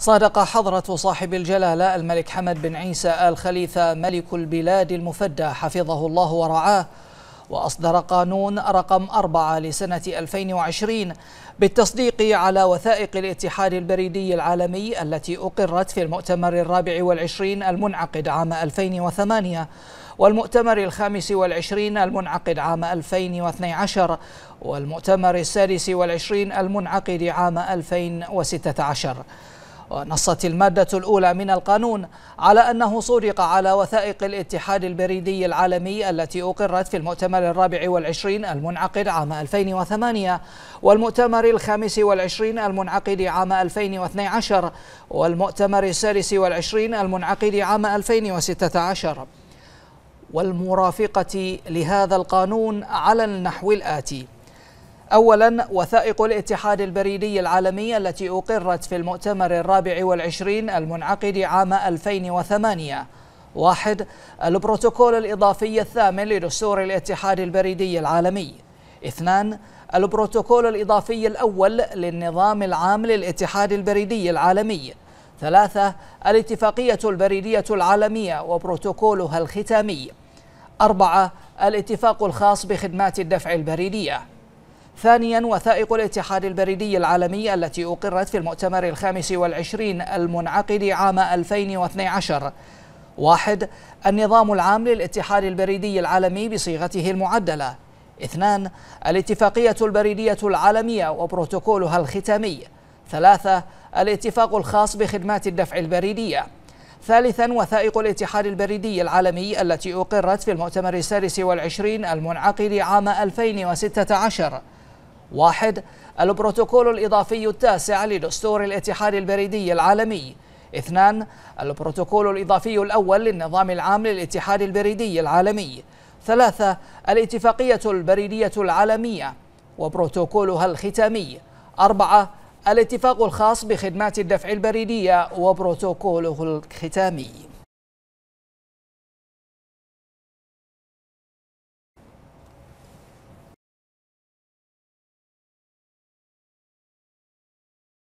صادق حضرة صاحب الجلالة الملك حمد بن عيسى آل خليفة ملك البلاد المفدى حفظه الله ورعاه وأصدر قانون رقم أربعة لسنة 2020 بالتصديق على وثائق الاتحاد البريدي العالمي التي أقرت في المؤتمر الرابع والعشرين المنعقد عام 2008 والمؤتمر الخامس والعشرين المنعقد عام 2012 والمؤتمر السادس والعشرين المنعقد عام 2016 ونصت المادة الأولى من القانون على أنه صورق على وثائق الاتحاد البريدي العالمي التي أقرت في المؤتمر الرابع والعشرين المنعقد عام 2008 والمؤتمر الخامس والعشرين المنعقد عام 2012 والمؤتمر السادس والعشرين المنعقد عام 2016 والمرافقة لهذا القانون على النحو الآتي أولا وثائق الاتحاد البريدي العالمي التي أقرت في المؤتمر الرابع والعشرين المنعقد عام 2008 واحد البروتوكول الإضافي الثامن لدستور الاتحاد البريدي العالمي اثنان البروتوكول الإضافي الأول للنظام العام للاتحاد البريدي العالمي ثلاثة الاتفاقية البريدية العالمية وبروتوكولها الختامي أربعة الاتفاق الخاص بخدمات الدفع البريدية ثانيا وثائق الاتحاد البريدي العالمي التي أقرت في المؤتمر الخامس والعشرين المنعقد عام 2012 واحد النظام العام للاتحاد البريدي العالمي بصيغته المعدلة اثنان الاتفاقية البريدية العالمية وبروتوكولها الختامي ثلاثة الاتفاق الخاص بخدمات الدفع البريدية ثالثا وثائق الاتحاد البريدي العالمي التي أقرت في المؤتمر السادس والعشرين المنعقد عام 2016 واحد البروتوكول الإضافي التاسع لدستور الاتحاد البريدي العالمي اثنان البروتوكول الإضافي الأول للنظام العام للاتحاد البريدي العالمي ثلاثة الاتفاقية البريدية العالمية وبروتوكولها الختامي أربعة الاتفاق الخاص بخدمات الدفع البريدية وبروتوكوله الختامي